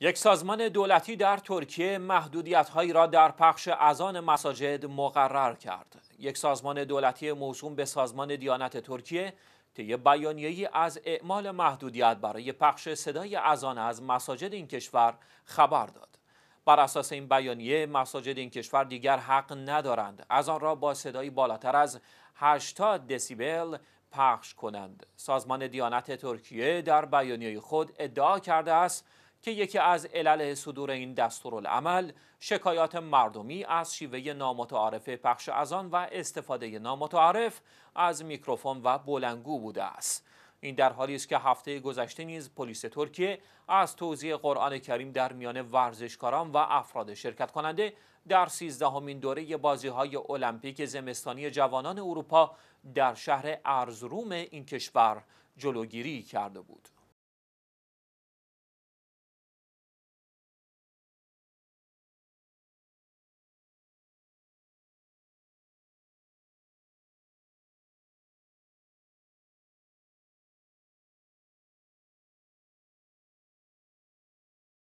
یک سازمان دولتی در ترکیه هایی را در پخش اذان مساجد مقرر کرد. یک سازمان دولتی موسوم به سازمان دیانت ترکیه طی بیانیه‌ای از اعمال محدودیت برای پخش صدای اذان از مساجد این کشور خبر داد. بر اساس این بیانیه مساجد این کشور دیگر حق ندارند از آن را با صدایی بالاتر از 80 دسیبل پخش کنند. سازمان دیانت ترکیه در بیانیه خود ادعا کرده است که یکی از علل صدور این دستورالعمل شکایات مردمی از شیوه نامتعارف پخش ازان و استفاده نامتعارف از میکروفون و بلنگو بوده است این در حالی است که هفته گذشته نیز پلیس ترکیه از توضیح قرآن کریم در میان ورزشکاران و افراد شرکت کننده در سیزدهمین دوره بازی های المپیک زمستانی جوانان اروپا در شهر ارزروم این کشور جلوگیری کرده بود.